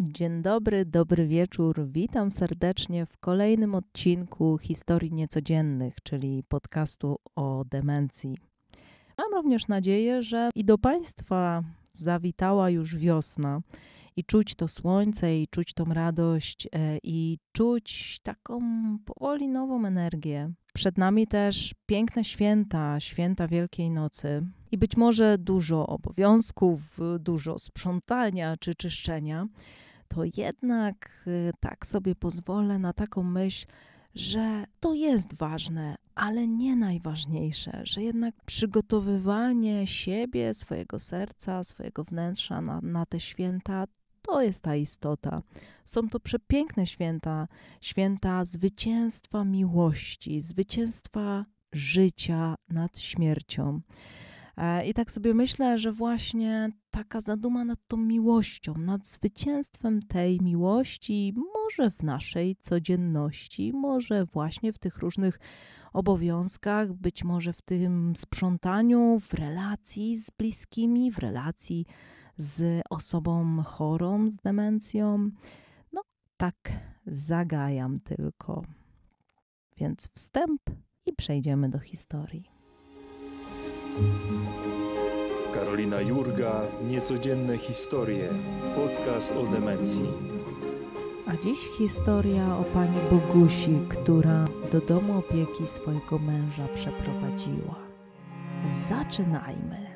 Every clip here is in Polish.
Dzień dobry, dobry wieczór. Witam serdecznie w kolejnym odcinku Historii Niecodziennych, czyli podcastu o demencji. Mam również nadzieję, że i do Państwa zawitała już wiosna i czuć to słońce, i czuć tą radość, e, i czuć taką powoli nową energię. Przed nami też piękne święta, święta Wielkiej Nocy i być może dużo obowiązków, dużo sprzątania czy czyszczenia to jednak y, tak sobie pozwolę na taką myśl, że to jest ważne, ale nie najważniejsze, że jednak przygotowywanie siebie, swojego serca, swojego wnętrza na, na te święta to jest ta istota. Są to przepiękne święta, święta zwycięstwa miłości, zwycięstwa życia nad śmiercią. E, I tak sobie myślę, że właśnie taka zaduma nad tą miłością, nad zwycięstwem tej miłości, może w naszej codzienności, może właśnie w tych różnych obowiązkach, być może w tym sprzątaniu, w relacji z bliskimi, w relacji z osobą chorą, z demencją. No, tak zagajam tylko. Więc wstęp i przejdziemy do historii. Karolina Jurga, Niecodzienne historie, podcast o demencji. A dziś historia o pani Bogusi, która do domu opieki swojego męża przeprowadziła. Zaczynajmy!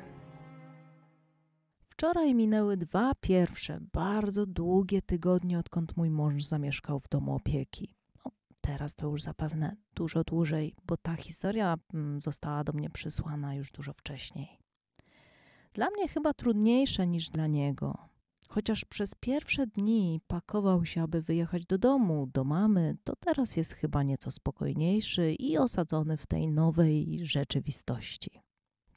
Wczoraj minęły dwa pierwsze, bardzo długie tygodnie, odkąd mój mąż zamieszkał w domu opieki teraz to już zapewne dużo dłużej, bo ta historia mm, została do mnie przysłana już dużo wcześniej. Dla mnie chyba trudniejsze niż dla niego. Chociaż przez pierwsze dni pakował się, aby wyjechać do domu, do mamy, to teraz jest chyba nieco spokojniejszy i osadzony w tej nowej rzeczywistości.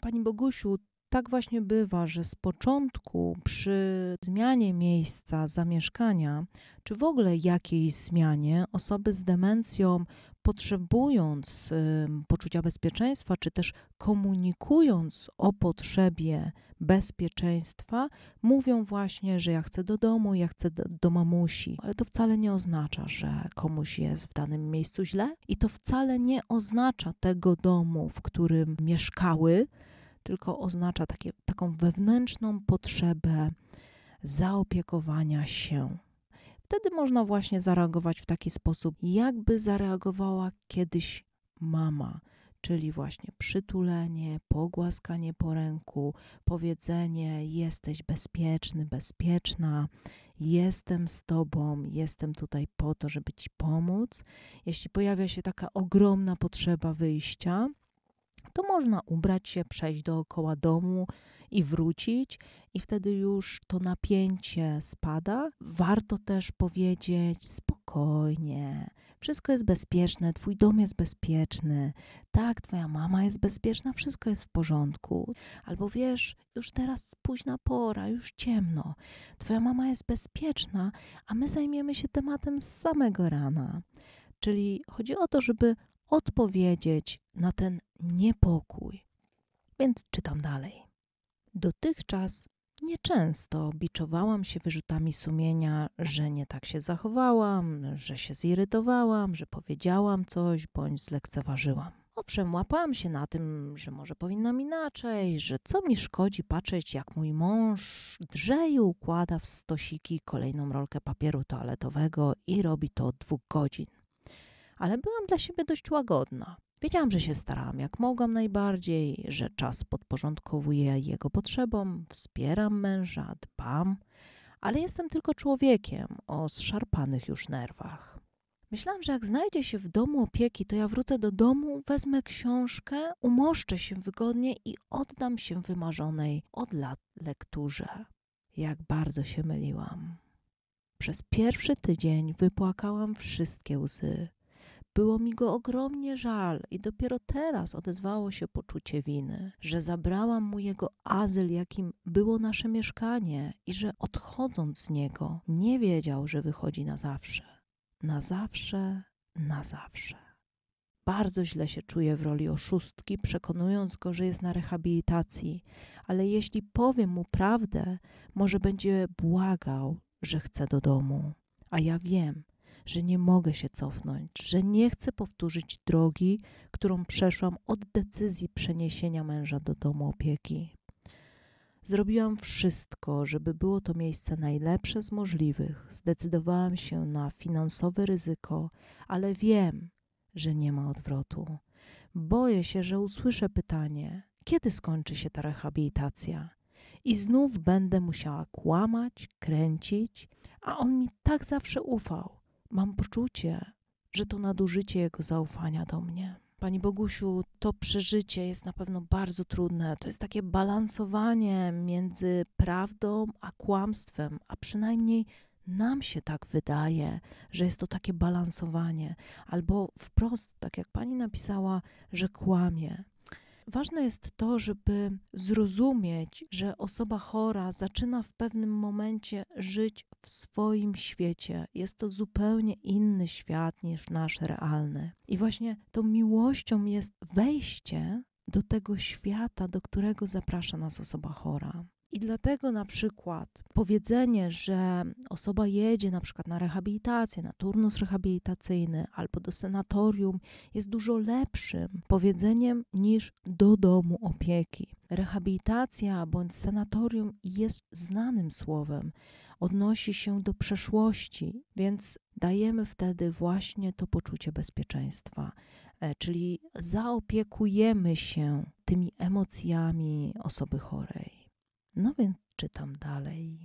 Pani Bogusiu, tak właśnie bywa, że z początku przy zmianie miejsca zamieszkania, czy w ogóle jakiejś zmianie, osoby z demencją, potrzebując y, poczucia bezpieczeństwa, czy też komunikując o potrzebie bezpieczeństwa, mówią właśnie, że ja chcę do domu, ja chcę do, do mamusi. Ale to wcale nie oznacza, że komuś jest w danym miejscu źle i to wcale nie oznacza tego domu, w którym mieszkały tylko oznacza takie, taką wewnętrzną potrzebę zaopiekowania się. Wtedy można właśnie zareagować w taki sposób, jakby zareagowała kiedyś mama, czyli właśnie przytulenie, pogłaskanie po ręku, powiedzenie: Jesteś bezpieczny, bezpieczna, jestem z tobą, jestem tutaj po to, żeby ci pomóc. Jeśli pojawia się taka ogromna potrzeba wyjścia, to można ubrać się, przejść dookoła domu i wrócić, i wtedy już to napięcie spada. Warto też powiedzieć spokojnie. Wszystko jest bezpieczne, twój dom jest bezpieczny, tak, twoja mama jest bezpieczna, wszystko jest w porządku. Albo wiesz, już teraz późna pora, już ciemno, twoja mama jest bezpieczna, a my zajmiemy się tematem z samego rana. Czyli chodzi o to, żeby odpowiedzieć na ten niepokój. Więc czytam dalej. Dotychczas nieczęsto biczowałam się wyrzutami sumienia, że nie tak się zachowałam, że się zirytowałam, że powiedziałam coś bądź zlekceważyłam. Owszem, łapałam się na tym, że może powinnam inaczej, że co mi szkodzi patrzeć, jak mój mąż drze i układa w stosiki kolejną rolkę papieru toaletowego i robi to od dwóch godzin ale byłam dla siebie dość łagodna. Wiedziałam, że się starałam jak mogłam najbardziej, że czas podporządkowuję jego potrzebom, wspieram męża, dbam, ale jestem tylko człowiekiem o zszarpanych już nerwach. Myślałam, że jak znajdzie się w domu opieki, to ja wrócę do domu, wezmę książkę, umoszczę się wygodnie i oddam się wymarzonej od lat lekturze. Jak bardzo się myliłam. Przez pierwszy tydzień wypłakałam wszystkie łzy, było mi go ogromnie żal i dopiero teraz odezwało się poczucie winy, że zabrałam mu jego azyl, jakim było nasze mieszkanie i że odchodząc z niego nie wiedział, że wychodzi na zawsze. Na zawsze, na zawsze. Bardzo źle się czuję w roli oszustki, przekonując go, że jest na rehabilitacji, ale jeśli powiem mu prawdę, może będzie błagał, że chce do domu. A ja wiem, że nie mogę się cofnąć, że nie chcę powtórzyć drogi, którą przeszłam od decyzji przeniesienia męża do domu opieki. Zrobiłam wszystko, żeby było to miejsce najlepsze z możliwych. Zdecydowałam się na finansowe ryzyko, ale wiem, że nie ma odwrotu. Boję się, że usłyszę pytanie: kiedy skończy się ta rehabilitacja? I znów będę musiała kłamać, kręcić, a on mi tak zawsze ufał. Mam poczucie, że to nadużycie jego zaufania do mnie. Pani Bogusiu, to przeżycie jest na pewno bardzo trudne. To jest takie balansowanie między prawdą a kłamstwem, a przynajmniej nam się tak wydaje, że jest to takie balansowanie, albo wprost, tak jak pani napisała, że kłamie. Ważne jest to, żeby zrozumieć, że osoba chora zaczyna w pewnym momencie żyć w swoim świecie. Jest to zupełnie inny świat niż nasz realny. I właśnie tą miłością jest wejście do tego świata, do którego zaprasza nas osoba chora. I dlatego na przykład powiedzenie, że osoba jedzie na przykład na rehabilitację, na turnus rehabilitacyjny albo do sanatorium, jest dużo lepszym powiedzeniem niż do domu opieki. Rehabilitacja bądź sanatorium jest znanym słowem, odnosi się do przeszłości, więc dajemy wtedy właśnie to poczucie bezpieczeństwa, e, czyli zaopiekujemy się tymi emocjami osoby chorej. No więc czytam dalej.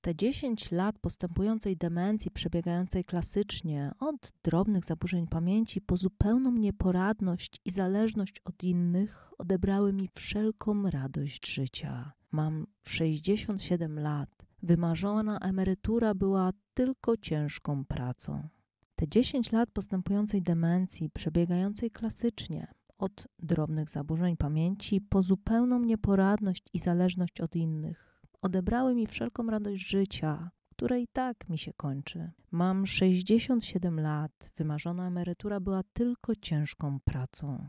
Te 10 lat postępującej demencji, przebiegającej klasycznie od drobnych zaburzeń pamięci po zupełną nieporadność i zależność od innych, odebrały mi wszelką radość życia. Mam 67 lat. Wymarzona emerytura była tylko ciężką pracą. Te 10 lat postępującej demencji, przebiegającej klasycznie, od drobnych zaburzeń pamięci po zupełną nieporadność i zależność od innych. Odebrały mi wszelką radość życia, które i tak mi się kończy. Mam 67 lat, wymarzona emerytura była tylko ciężką pracą.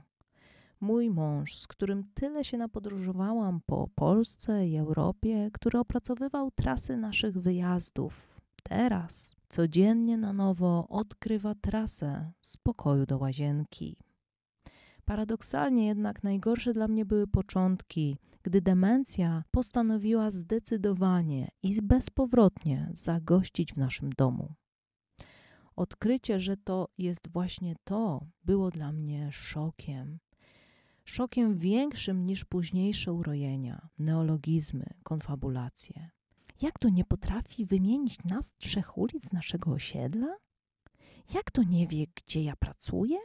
Mój mąż, z którym tyle się napodróżowałam po Polsce i Europie, który opracowywał trasy naszych wyjazdów, teraz codziennie na nowo odkrywa trasę z pokoju do łazienki. Paradoksalnie jednak najgorsze dla mnie były początki, gdy demencja postanowiła zdecydowanie i bezpowrotnie zagościć w naszym domu. Odkrycie, że to jest właśnie to, było dla mnie szokiem. Szokiem większym niż późniejsze urojenia, neologizmy, konfabulacje. Jak to nie potrafi wymienić nas trzech ulic z naszego osiedla? Jak to nie wie, gdzie ja pracuję?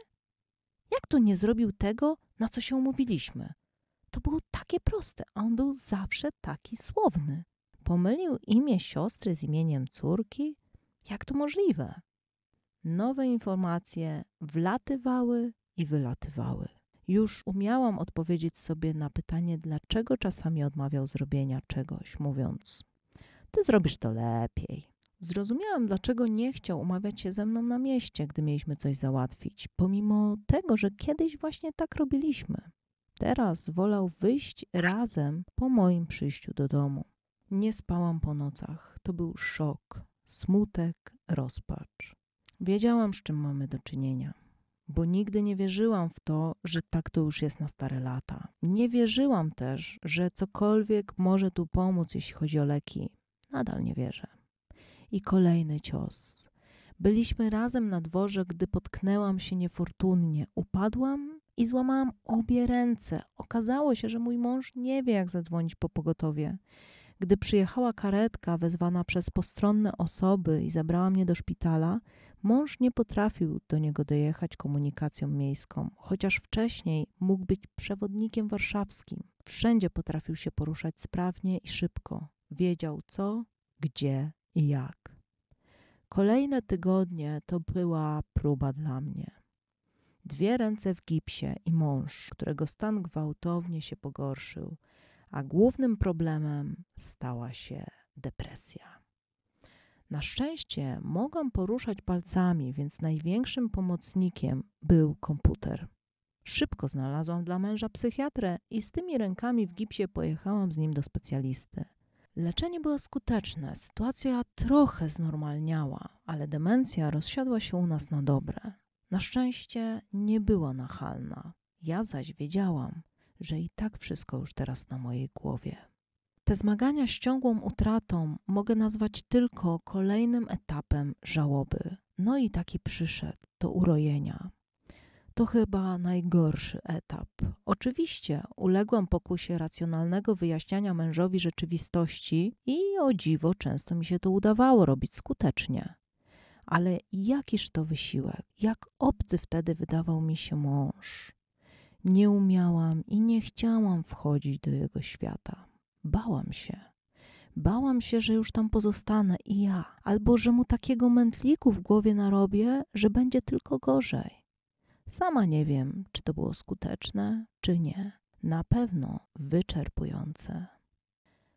Jak to nie zrobił tego, na co się umówiliśmy? To było takie proste, a on był zawsze taki słowny. Pomylił imię siostry z imieniem córki? Jak to możliwe? Nowe informacje wlatywały i wylatywały. Już umiałam odpowiedzieć sobie na pytanie, dlaczego czasami odmawiał zrobienia czegoś, mówiąc: Ty zrobisz to lepiej. Zrozumiałam, dlaczego nie chciał umawiać się ze mną na mieście, gdy mieliśmy coś załatwić, pomimo tego, że kiedyś właśnie tak robiliśmy. Teraz wolał wyjść razem po moim przyjściu do domu. Nie spałam po nocach. To był szok, smutek, rozpacz. Wiedziałam, z czym mamy do czynienia, bo nigdy nie wierzyłam w to, że tak to już jest na stare lata. Nie wierzyłam też, że cokolwiek może tu pomóc, jeśli chodzi o leki. Nadal nie wierzę i kolejny cios. Byliśmy razem na dworze, gdy potknęłam się niefortunnie. Upadłam i złamałam obie ręce. Okazało się, że mój mąż nie wie, jak zadzwonić po pogotowie. Gdy przyjechała karetka wezwana przez postronne osoby i zabrała mnie do szpitala, mąż nie potrafił do niego dojechać komunikacją miejską, chociaż wcześniej mógł być przewodnikiem warszawskim. Wszędzie potrafił się poruszać sprawnie i szybko. Wiedział co, gdzie i jak. Kolejne tygodnie to była próba dla mnie. Dwie ręce w gipsie i mąż, którego stan gwałtownie się pogorszył, a głównym problemem stała się depresja. Na szczęście mogłam poruszać palcami, więc największym pomocnikiem był komputer. Szybko znalazłam dla męża psychiatrę i z tymi rękami w gipsie pojechałam z nim do specjalisty. Leczenie było skuteczne, sytuacja trochę znormalniała, ale demencja rozsiadła się u nas na dobre. Na szczęście nie była nachalna. Ja zaś wiedziałam, że i tak wszystko już teraz na mojej głowie. Te zmagania z ciągłą utratą mogę nazwać tylko kolejnym etapem żałoby. No i taki przyszedł do urojenia to chyba najgorszy etap. Oczywiście uległam pokusie racjonalnego wyjaśniania mężowi rzeczywistości i o dziwo często mi się to udawało robić skutecznie. Ale jakiż to wysiłek, jak obcy wtedy wydawał mi się mąż. Nie umiałam i nie chciałam wchodzić do jego świata. Bałam się. Bałam się, że już tam pozostanę i ja, albo że mu takiego mętliku w głowie narobię, że będzie tylko gorzej. Sama nie wiem, czy to było skuteczne, czy nie. Na pewno wyczerpujące.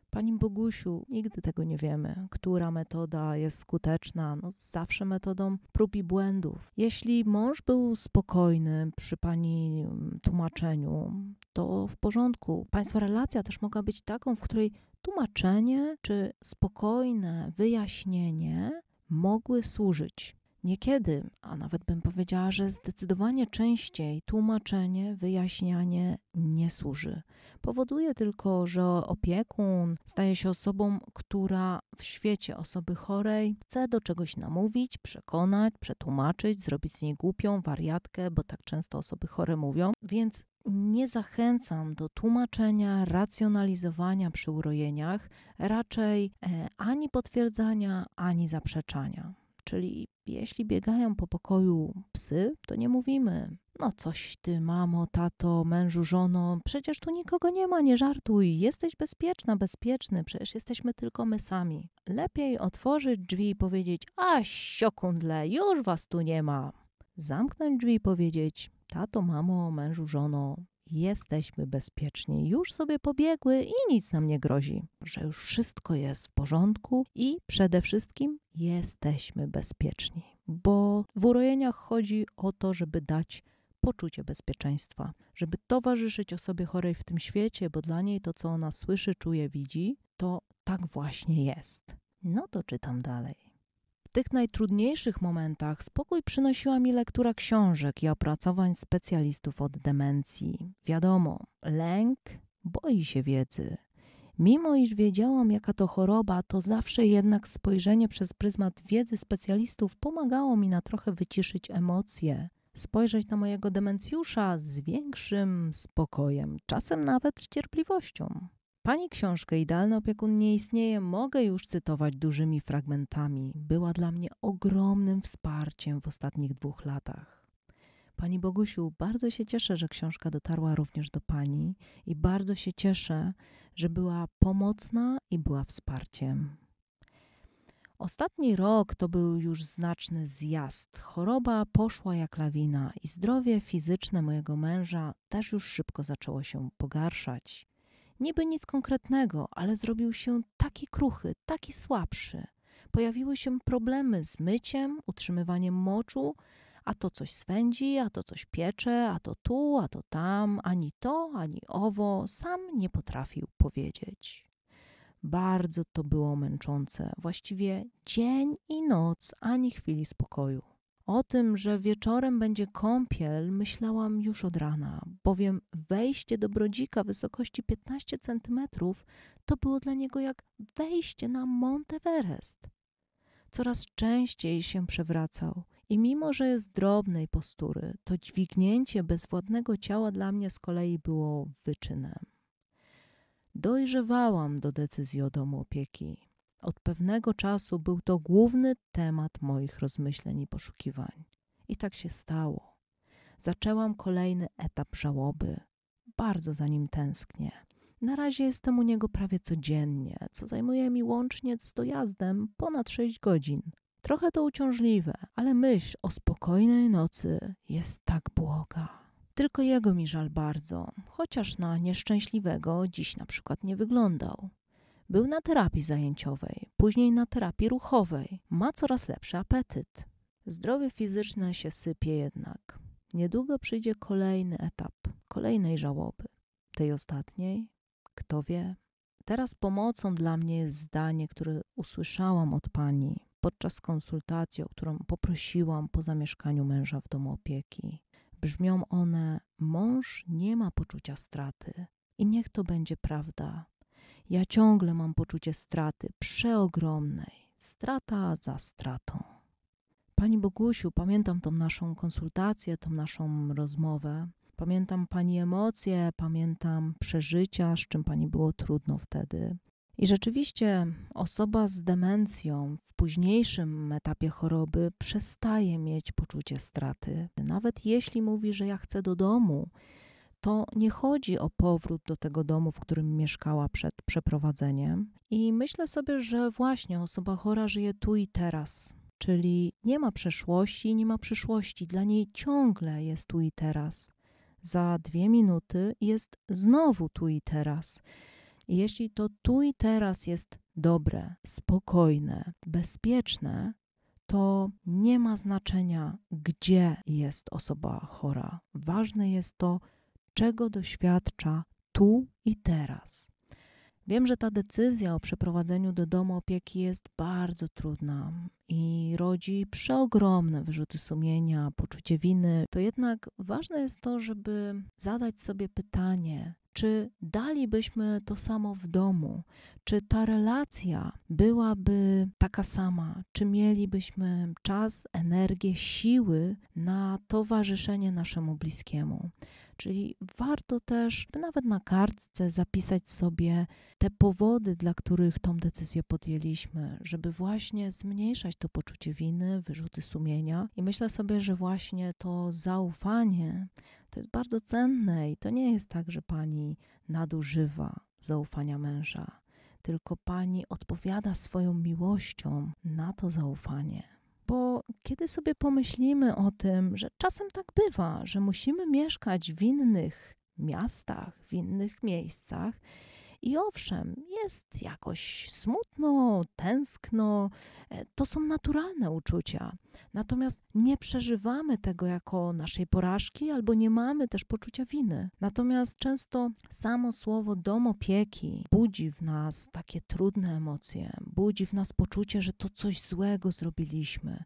Pani Bogusiu, nigdy tego nie wiemy, która metoda jest skuteczna, no zawsze metodą prób i błędów. Jeśli mąż był spokojny przy pani mm, tłumaczeniu, to w porządku. Państwa relacja też mogła być taką, w której tłumaczenie czy spokojne wyjaśnienie mogły służyć Niekiedy, a nawet bym powiedziała, że zdecydowanie częściej tłumaczenie, wyjaśnianie nie służy. Powoduje tylko, że opiekun staje się osobą, która w świecie osoby chorej chce do czegoś namówić, przekonać, przetłumaczyć, zrobić z niej głupią wariatkę, bo tak często osoby chore mówią, więc nie zachęcam do tłumaczenia, racjonalizowania przy urojeniach, raczej e, ani potwierdzania, ani zaprzeczania. Czyli jeśli biegają po pokoju psy, to nie mówimy: No coś ty, mamo, tato, mężu, żono, przecież tu nikogo nie ma, nie żartuj, jesteś bezpieczna, bezpieczny, przecież jesteśmy tylko my sami. Lepiej otworzyć drzwi i powiedzieć: A siokundle, już was tu nie ma. Zamknąć drzwi i powiedzieć: Tato, mamo, mężu, żono, jesteśmy bezpieczni, już sobie pobiegły i nic nam nie grozi, że już wszystko jest w porządku i przede wszystkim jesteśmy bezpieczni, bo w urojeniach chodzi o to, żeby dać poczucie bezpieczeństwa, żeby towarzyszyć osobie chorej w tym świecie, bo dla niej to, co ona słyszy, czuje, widzi, to tak właśnie jest. No to czytam dalej tych najtrudniejszych momentach spokój przynosiła mi lektura książek i opracowań specjalistów od demencji. Wiadomo, lęk boi się wiedzy. Mimo iż wiedziałam, jaka to choroba, to zawsze jednak spojrzenie przez pryzmat wiedzy specjalistów pomagało mi na trochę wyciszyć emocje, spojrzeć na mojego demencjusza z większym spokojem, czasem nawet z cierpliwością. Pani książkę Idealny opiekun nie istnieje mogę już cytować dużymi fragmentami. Była dla mnie ogromnym wsparciem w ostatnich dwóch latach. Pani Bogusiu, bardzo się cieszę, że książka dotarła również do Pani i bardzo się cieszę, że była pomocna i była wsparciem. Ostatni rok to był już znaczny zjazd. Choroba poszła jak lawina i zdrowie fizyczne mojego męża też już szybko zaczęło się pogarszać. Niby nic konkretnego, ale zrobił się taki kruchy, taki słabszy. Pojawiły się problemy z myciem, utrzymywaniem moczu, a to coś swędzi, a to coś piecze, a to tu, a to tam, ani to, ani owo, sam nie potrafił powiedzieć. Bardzo to było męczące, właściwie dzień i noc, ani chwili spokoju. O tym, że wieczorem będzie kąpiel, myślałam już od rana, bowiem wejście do brodzika wysokości 15 centymetrów to było dla niego jak wejście na Monteverest. Coraz częściej się przewracał i mimo, że jest drobnej postury, to dźwignięcie bezwładnego ciała dla mnie z kolei było wyczynem. Dojrzewałam do decyzji o domu opieki. Od pewnego czasu był to główny temat moich rozmyśleń i poszukiwań. I tak się stało. Zaczęłam kolejny etap żałoby. Bardzo za nim tęsknię. Na razie jestem u niego prawie codziennie, co zajmuje mi łącznie z dojazdem ponad 6 godzin. Trochę to uciążliwe, ale myśl o spokojnej nocy jest tak błoga. Tylko jego mi żal bardzo, chociaż na nieszczęśliwego dziś na przykład nie wyglądał. Był na terapii zajęciowej, później na terapii ruchowej. Ma coraz lepszy apetyt. Zdrowie fizyczne się sypie jednak. Niedługo przyjdzie kolejny etap, kolejnej żałoby. Tej ostatniej? Kto wie? Teraz pomocą dla mnie jest zdanie, które usłyszałam od pani podczas konsultacji, o którą poprosiłam po zamieszkaniu męża w domu opieki. Brzmią one: Mąż nie ma poczucia straty i niech to będzie prawda. Ja ciągle mam poczucie straty, przeogromnej, strata za stratą. Pani Bogusiu, pamiętam tą naszą konsultację, tą naszą rozmowę. Pamiętam Pani emocje, pamiętam przeżycia, z czym Pani było trudno wtedy. I rzeczywiście osoba z demencją w późniejszym etapie choroby przestaje mieć poczucie straty. Nawet jeśli mówi, że ja chcę do domu, to nie chodzi o powrót do tego domu, w którym mieszkała przed przeprowadzeniem. I myślę sobie, że właśnie osoba chora żyje tu i teraz. Czyli nie ma przeszłości, nie ma przyszłości. Dla niej ciągle jest tu i teraz. Za dwie minuty jest znowu tu i teraz. jeśli to tu i teraz jest dobre, spokojne, bezpieczne, to nie ma znaczenia, gdzie jest osoba chora. Ważne jest to, czego doświadcza tu i teraz. Wiem, że ta decyzja o przeprowadzeniu do domu opieki jest bardzo trudna i rodzi przeogromne wyrzuty sumienia, poczucie winy. To jednak ważne jest to, żeby zadać sobie pytanie, czy dalibyśmy to samo w domu? Czy ta relacja byłaby taka sama? Czy mielibyśmy czas, energię, siły na towarzyszenie naszemu bliskiemu? Czyli warto też nawet na kartce zapisać sobie te powody, dla których tą decyzję podjęliśmy, żeby właśnie zmniejszać to poczucie winy, wyrzuty sumienia. I myślę sobie, że właśnie to zaufanie to jest bardzo cenne i to nie jest tak, że pani nadużywa zaufania męża, tylko pani odpowiada swoją miłością na to zaufanie kiedy sobie pomyślimy o tym, że czasem tak bywa, że musimy mieszkać w innych miastach, w innych miejscach, i owszem, jest jakoś smutno, tęskno, e, to są naturalne uczucia. Natomiast nie przeżywamy tego jako naszej porażki albo nie mamy też poczucia winy. Natomiast często samo słowo dom opieki budzi w nas takie trudne emocje, budzi w nas poczucie, że to coś złego zrobiliśmy.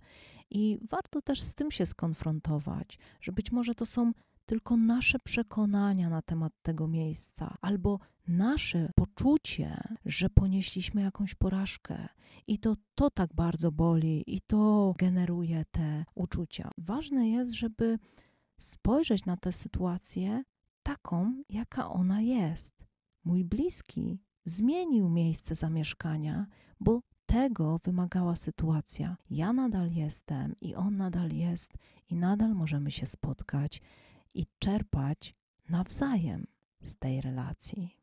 I warto też z tym się skonfrontować, że być może to są tylko nasze przekonania na temat tego miejsca, albo nasze poczucie, że ponieśliśmy jakąś porażkę i to to tak bardzo boli i to generuje te uczucia. Ważne jest, żeby spojrzeć na tę sytuację taką, jaka ona jest. Mój bliski zmienił miejsce zamieszkania, bo tego wymagała sytuacja. Ja nadal jestem i on nadal jest, i nadal możemy się spotkać i czerpać nawzajem z tej relacji.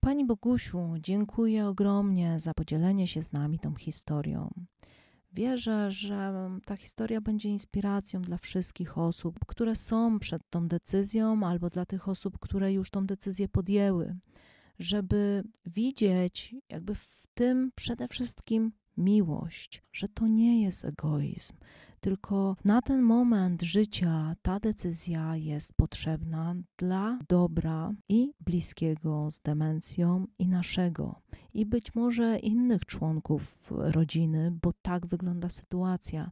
Pani Bogusiu, dziękuję ogromnie za podzielenie się z nami tą historią. Wierzę, że ta historia będzie inspiracją dla wszystkich osób, które są przed tą decyzją, albo dla tych osób, które już tą decyzję podjęły, żeby widzieć jakby w tym przede wszystkim miłość, że to nie jest egoizm, tylko na ten moment życia ta decyzja jest potrzebna dla dobra i bliskiego z demencją i naszego i być może innych członków rodziny, bo tak wygląda sytuacja.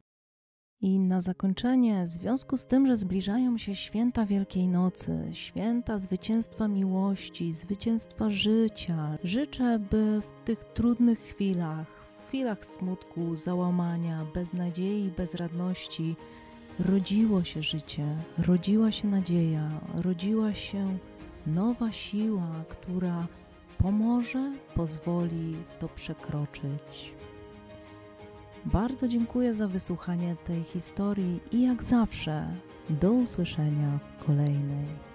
I na zakończenie, w związku z tym, że zbliżają się święta Wielkiej Nocy, święta zwycięstwa miłości, zwycięstwa życia, życzę, by w tych trudnych chwilach, w chwilach smutku, załamania, beznadziei, bezradności, rodziło się życie, rodziła się nadzieja, rodziła się nowa siła, która pomoże, pozwoli to przekroczyć. Bardzo dziękuję za wysłuchanie tej historii i jak zawsze do usłyszenia w kolejnej.